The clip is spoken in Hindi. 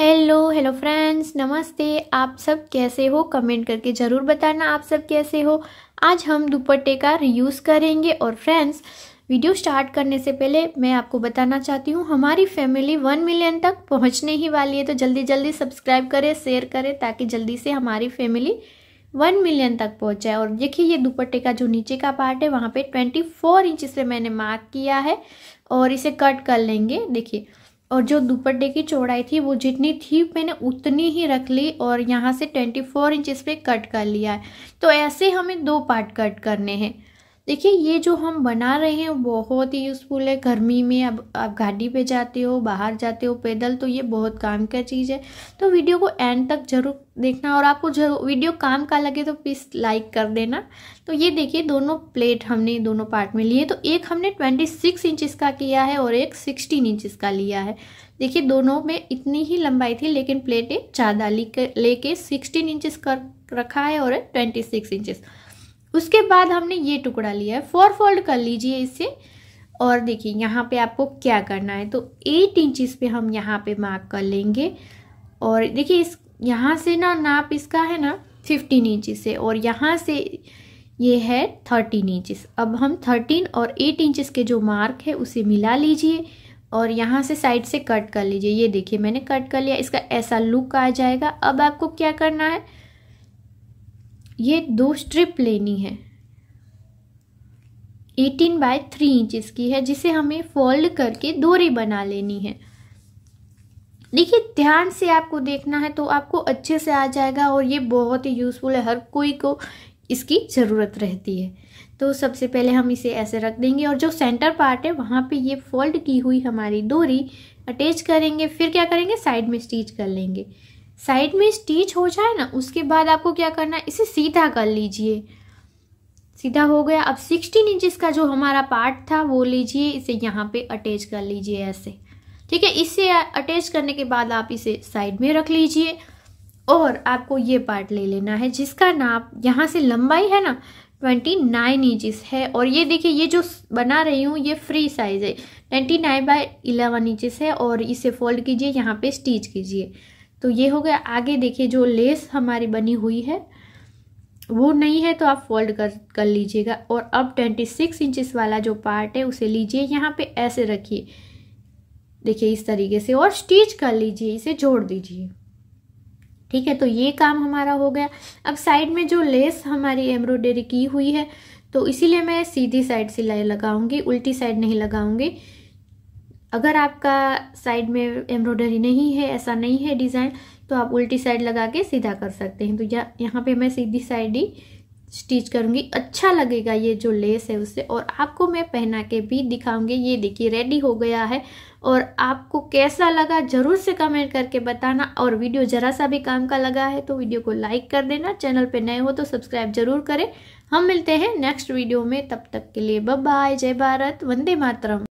हेलो हेलो फ्रेंड्स नमस्ते आप सब कैसे हो कमेंट करके ज़रूर बताना आप सब कैसे हो आज हम दुपट्टे का रियूज़ करेंगे और फ्रेंड्स वीडियो स्टार्ट करने से पहले मैं आपको बताना चाहती हूँ हमारी फैमिली वन मिलियन तक पहुँचने ही वाली है तो जल्दी जल्दी सब्सक्राइब करें शेयर करें ताकि जल्दी से हमारी फैमिली वन मिलियन तक पहुँच जाए और देखिए ये दुपट्टे का जो नीचे का पार्ट है वहाँ पर ट्वेंटी फोर इंच मैंने मार्क किया है और इसे कट कर लेंगे देखिए और जो दुपट्टे की चौड़ाई थी वो जितनी थी मैंने उतनी ही रख ली और यहाँ से 24 इंच इस पर कट कर लिया है तो ऐसे हमें दो पार्ट कट करने हैं देखिए ये जो हम बना रहे हैं बहुत ही यूज़फुल है गर्मी में अब आप गाड़ी पे जाते हो बाहर जाते हो पैदल तो ये बहुत काम का चीज़ है तो वीडियो को एंड तक ज़रूर देखना और आपको जो वीडियो काम का लगे तो प्लीज़ लाइक कर देना तो ये देखिए दोनों प्लेट हमने दोनों पार्ट में लिए तो एक हमने ट्वेंटी सिक्स इंचिस का किया है और एक सिक्सटीन इंचिस का लिया है देखिए दोनों में इतनी ही लंबाई थी लेकिन प्लेटें ज़्यादा ले कर लेके सिक्सटीन इंचिस कर रखा है और ट्वेंटी सिक्स इंचिस उसके बाद हमने ये टुकड़ा लिया है फोर फोल्ड कर लीजिए इसे और देखिए यहाँ पे आपको क्या करना है तो एट इंचिस पे हम यहाँ पे मार्क कर लेंगे और देखिए इस यहाँ से ना नाप इसका है ना फिफ्टीन इंचिस है और यहाँ से ये है थर्टीन इंचिस अब हम थर्टीन और एट इंचिस के जो मार्क है उसे मिला लीजिए और यहाँ से साइड से कट कर लीजिए ये देखिए मैंने कट कर लिया इसका ऐसा लुक आ जाएगा अब आपको क्या करना है ये दो स्ट्रिप लेनी है 18 बाय थ्री इंचज़ की है जिसे हमें फोल्ड करके दोरी बना लेनी है देखिए ध्यान से आपको देखना है तो आपको अच्छे से आ जाएगा और ये बहुत ही यूज़फुल है हर कोई को इसकी ज़रूरत रहती है तो सबसे पहले हम इसे ऐसे रख देंगे और जो सेंटर पार्ट है वहाँ पे ये फोल्ड की हुई हमारी दोरी अटैच करेंगे फिर क्या करेंगे साइड में स्टिच कर लेंगे साइड में स्टिच हो जाए ना उसके बाद आपको क्या करना है इसे सीधा कर लीजिए सीधा हो गया अब सिक्सटीन इंचज का जो हमारा पार्ट था वो लीजिए इसे यहाँ पे अटैच कर लीजिए ऐसे ठीक है इसे अटैच करने के बाद आप इसे साइड में रख लीजिए और आपको ये पार्ट ले लेना है जिसका नाप यहाँ से लंबाई है ना ट्वेंटी नाइन इंचज़ है और ये देखिए ये जो बना रही हूँ ये फ्री साइज़ है twenty nine by eleven inches है और इसे फोल्ड कीजिए यहाँ पे स्टिच कीजिए तो ये हो गया आगे देखिए जो लेस हमारी बनी हुई है वो नहीं है तो आप फोल्ड कर कर लीजिएगा और अब ट्वेंटी सिक्स इंचिस वाला जो पार्ट है उसे लीजिए यहाँ पे ऐसे रखिए देखिए इस तरीके से और स्टिच कर लीजिए इसे जोड़ दीजिए ठीक है तो ये काम हमारा हो गया अब साइड में जो लेस हमारी एम्ब्रॉयडरी की हुई है तो इसीलिए मैं सीधी साइड सिलाई लगाऊंगी उल्टी साइड नहीं लगाऊंगी अगर आपका साइड में एम्ब्रॉयडरी नहीं है ऐसा नहीं है डिज़ाइन तो आप उल्टी साइड लगा के सीधा कर सकते हैं तो या यहाँ पे मैं सीधी साइड ही स्टिच करूँगी अच्छा लगेगा ये जो लेस है उससे और आपको मैं पहना के भी दिखाऊंगी ये देखिए रेडी हो गया है और आपको कैसा लगा ज़रूर से कमेंट करके बताना और वीडियो ज़रा सा भी काम का लगा है तो वीडियो को लाइक कर देना चैनल पर नए हो तो सब्सक्राइब जरूर करें हम मिलते हैं नेक्स्ट वीडियो में तब तक के लिए बब बाय जय भारत वंदे मातरम